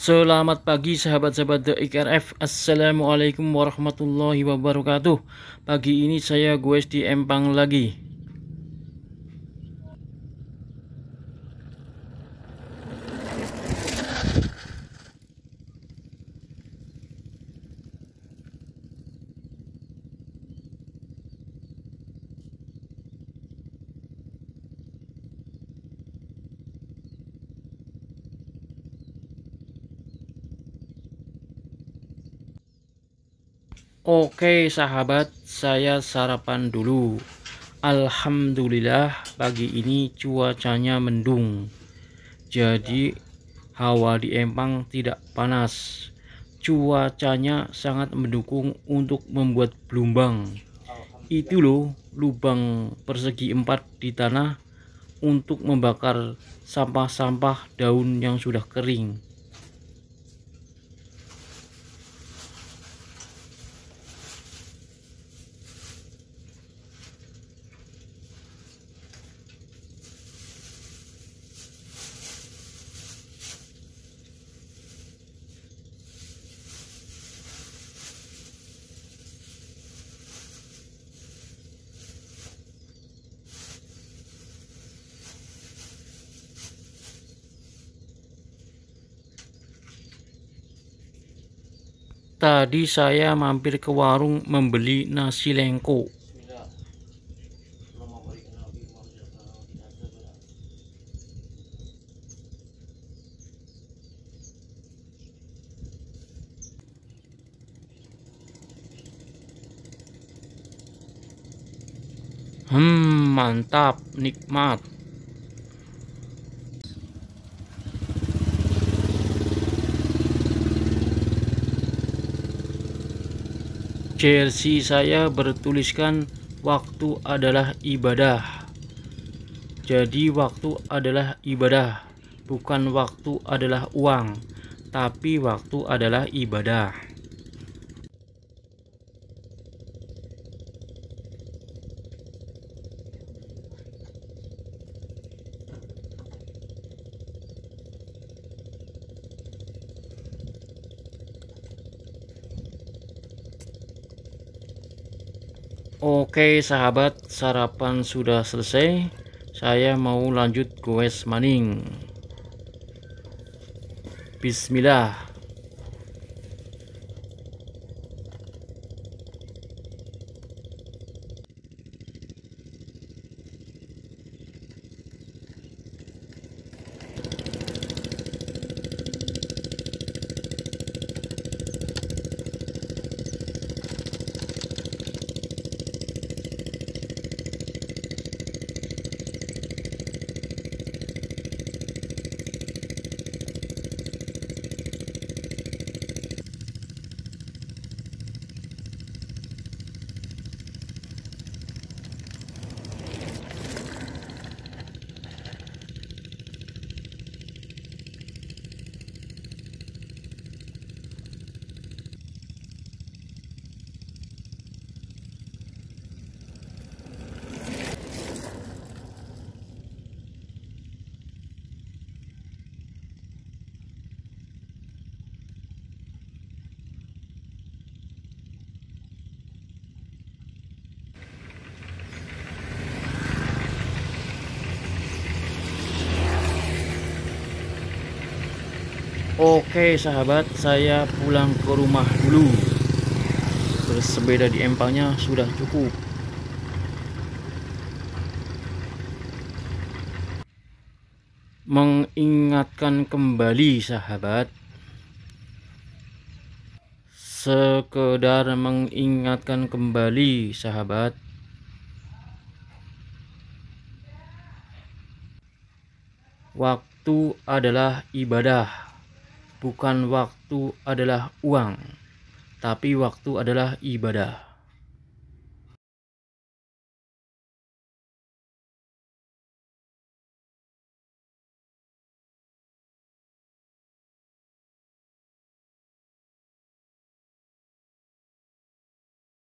Selamat pagi sahabat-sahabat The IKRF Assalamualaikum warahmatullahi wabarakatuh Pagi ini saya gue di Empang lagi Oke sahabat, saya sarapan dulu. Alhamdulillah pagi ini cuacanya mendung. Jadi hawa di Empang tidak panas. Cuacanya sangat mendukung untuk membuat blumbang. Itu loh lubang persegi empat di tanah untuk membakar sampah-sampah daun yang sudah kering. Tadi saya mampir ke warung membeli nasi lengko. Hmm, mantap, nikmat. jersey saya bertuliskan waktu adalah ibadah. Jadi waktu adalah ibadah, bukan waktu adalah uang, tapi waktu adalah ibadah. Oke sahabat sarapan sudah selesai saya mau lanjut goes maning Bismillah Oke sahabat saya pulang ke rumah dulu Bersepeda di empangnya sudah cukup Mengingatkan kembali sahabat Sekedar mengingatkan kembali sahabat Waktu adalah ibadah bukan waktu adalah uang, tapi waktu adalah ibadah.